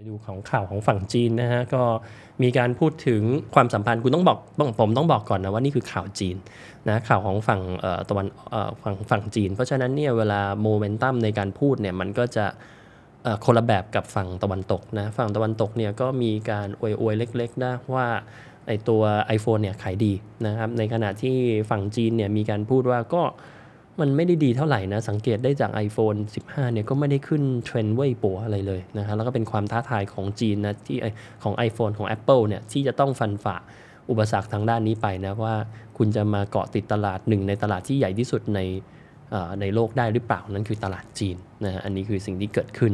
ไปดูของข่าวของฝั่งจีนนะฮะก็มีการพูดถึงความสัมพันธ์คุณต้องบอกต้องผมต้องบอกก่อนนะว่านี่คือข่าวจีนนะข่าวของฝั่งตะวันฝั่งฝั่งจีน เพราะฉะนั้นเนี่ยเวลาโมเมนตัมในการพูดเนี่ยมันก็จะคนละแบบกับฝั่งตะวันตกนะฝั่งตะวันตกเนี่ยก็มีการอวยอวยเล็กๆนะว่าไอตัว iPhone เนี่ยขายดีนะครับในขณะที่ฝั่งจีนเนี่ยมีการพูดว่าก็มันไม่ได้ดีเท่าไหร่นะสังเกตได้จาก iPhone 15เนี่ยก็ไม่ได้ขึ้นเทรนด์เว่ยปัวอะไรเลยนะฮะแล้วก็เป็นความท้าทายของจีนนะที่ของ iPhone ของ Apple เนี่ยที่จะต้องฟันฝ่า อุปสรรคทางด้านนี้ไปนะว่าคุณจะมาเกาะติดตลาดหนึ่งในตลาดที่ใหญ่ที่สุดในในโลกได้หรือเปล่านั่นคือตลาดจีนนะฮะอันนี้คือสิ่งที่เกิดขึ้น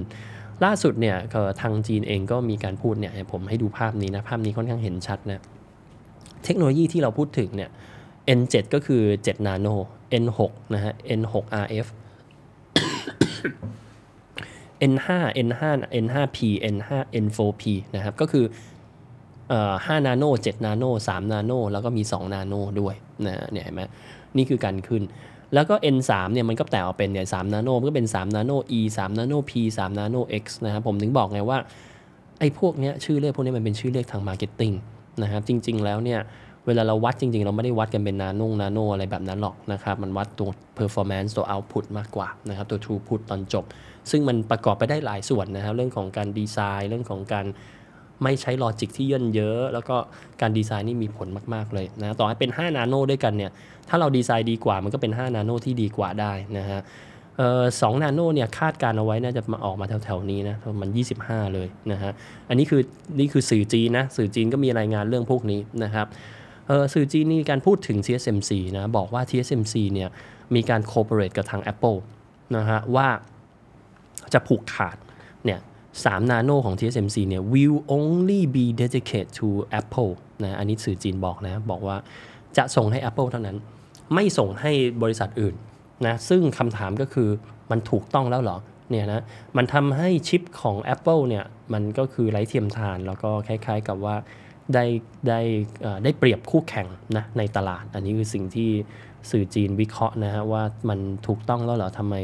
ล่าสุดเนี่ยทางจีนเองก็มีการพูดเนี่ยผมให้ดูภาพนี้นะภาพนี้ค่อนข้างเห็นชัดนะเทคโนโลยีที่เราพูดถึงเนี่ย N7 ก็คือ7นาโน N6 นะฮะ N6RF N5 N5 N5P N5 N4P นะครับก็คือ5นาโน7นาโน3นาโนแล้วก็มี2นาโนด้วยนะเนี่ยเห็นไหมนี่คือการขึ้น แล้วก็ N3 เนี่ยมันก็แตกออกเป็นเนี่ย3นาโนนก็เป็น3นาโน E 3นาโน P 3นาโน X นะครับผมถึงบอกไงว่าไอ้พวกเนี้ยชื่อเรียกพวกนี้มันเป็นชื่อเรียกทางมาร์เก็ตติ้งนะครับจริงๆแล้วเนี่ยเวลาเราวัดจริง ๆ เราไม่ได้วัดกันเป็นนาโนงนาโนอะไรแบบนั้นหรอกนะครับมันวัดตัว performance ตัว output มากกว่านะครับตัว throughput ตอนจบ ซึ่งมันประกอบไปได้หลายส่วนนะครับ เรื่องของการดีไซน์เรื่องของการไม่ใช้ลอจิกที่เย่นเยอะ แล้วก็การดีไซน์นี่มีผลมาก ๆ เลยนะต่อให้เป็น5นาโนด้วยกันเนี่ยถ้าเราดีไซน์ดีกว่ามันก็เป็น5นาโนที่ดีกว่าได้นะฮะสองนาโนเนี่ยคาดการเอาไว้น่าจะมาออกมาแถวๆนี้นะมัน 25 เลยนะฮะอันนี้คือนี่คือสื่อจีนนะสื่อจีนก็มีรายงานเรื่องพวกนี้นะครับสื่อจีนมีการพูดถึง TSMC นะบอกว่า TSMC เนี่ยมีการโคเปเรตกับทาง Apple นะฮะว่าจะผูกขาดเนี่ยสามนาโนของ TSMC เนี่ย will only be dedicated to Apple นะอันนี้สื่อจีนบอกนะ บอกว่าจะส่งให้ Apple เท่านั้น ไม่ส่งให้บริษัทอื่นนะซึ่งคำถามก็คือมันถูกต้องแล้วหรอเนี่ยนะมันทำให้ชิปของ Apple เนี่ยมันก็คือไร้เทียมทาน แล้วก็คล้าย ๆ กับว่าได้ได้ได้เปรียบคู่แข่งนะในตลาด อันนี้คือสิ่งที่สื่อจีนวิเคราะห์นะฮะว่ามันถูกต้องแล้วเหรอทำไม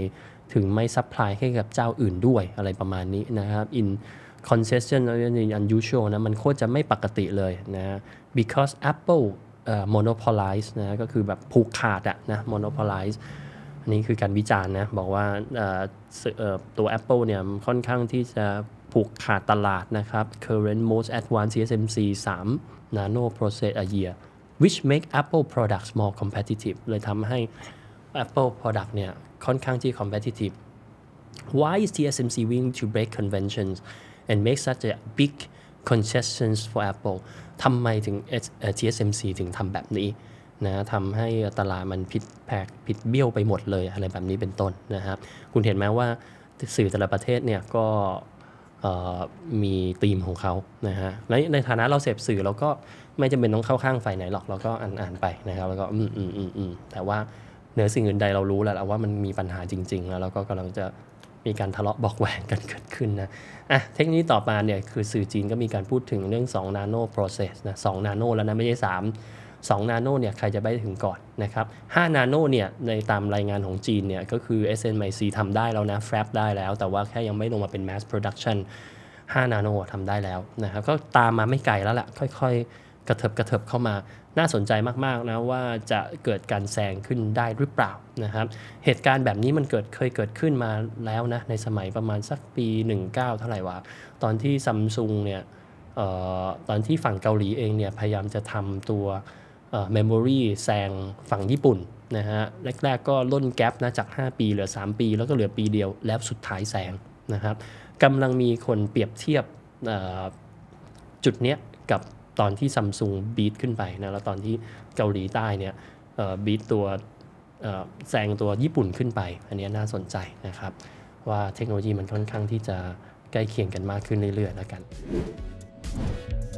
ถึงไม่ซัพพลายให้กับเจ้าอื่นด้วยอะไรประมาณนี้นะครับ in concession unusual นะมันโคตรจะไม่ปกติเลยนะ because Apple uh, monopolize นะก็คือแบบผูกขาดอะนะ monopolize อันนี้คือการวิจารณ์นะบอกว่าตัว Apple เนี่ยค่อนข้างที่จะผูกขาดตลาดนะครับ current most advanced t s m c 3 nano process a year which make Apple products more competitive เลยทำให้ Apple product เนี่ยค่อนข้างที่ competitive why is TSMC willing to break conventions and make such a big concessions for Apple ทำไมถึง TSMC ถึงทำแบบนี้นะทำให้ตลาดมันผิดแพกผิดเบี้ยวไปหมดเลยอะไรแบบนี้เป็นต้นนะครับ คุณเห็นไหมว่าสื่อแต่ละประเทศเนี่ยก็มีธีมของเขานะฮะแลวในฐานะเราเสพสื่อเราก็ไม่จำเป็นต้องเข้าข้างฝ่ายไหนหรอก เราก็อ่านๆไปนะครับ แล้วก็อืมอืมอืมอืมแต่ว่าเหนือสิ่งอื่นใดเรารู้แล้วว่ามันมีปัญหาจริงๆ แล้วเราก็กำลังจะมีการทะเลาะบอกแหวนกันเกิดขึ้นนะอ่ะเทคนิคต่อมาเนี่ย คือสื่อจีนก็มีการพูดถึงเรื่อง2นาโนโปรเซสนะสนาโนแล้วนะไม่ใช่ 3 2นาโนเนี่ยใครจะไปถึงก่อนนะครับ5นาโนเนี่ยในตามรายงานของจีนเนี่ยก็คือ SNMC ทำได้แล้วนะแฟบได้แล้ว แต่ว่าแค่ยังไม่ลงมาเป็น mass production 5นาโนทำได้แล้วนะครับก็ตามมาไม่ไกลแล้วลห่ะ ค่อย ๆ กระเถิบกระเถิบเข้ามาน่าสนใจมากๆนะว่าจะเกิดการแซงขึ้นได้หรือเปล่านะครับเหตุการณ์แบบนี้มันเกิดเคยเกิดขึ้นมาแล้วนะ ในสมัยประมาณสักปี 19เท่าไหร่วะตอนที่ซัมซุงเนี่ยตอนที่ฝั่งเกาหลีเองเนี่ยพยายามจะทำตัวเมมโมรีแซงฝั่งญี่ปุ่นนะฮะแรกๆ ก็ล่นแกลบนะจาก 5 ปีเหลือ 3 ปี แล้วก็เหลือปีเดียวแล้วสุดท้ายแซงนะครับกำลังมีคนเปรียบเทียบจุดเนี้ยกับตอนที่ซัมซุงบีทขึ้นไปนะแล้วตอนที่เกาหลีใต้เนี่ยบีทตัวแซงตัวญี่ปุ่นขึ้นไป อันนี้น่าสนใจนะครับ ว่าเทคโนโลยีมันค่อนข้างที่จะใกล้เคียงกันมากขึ้นเรื่อยๆแล้วกัน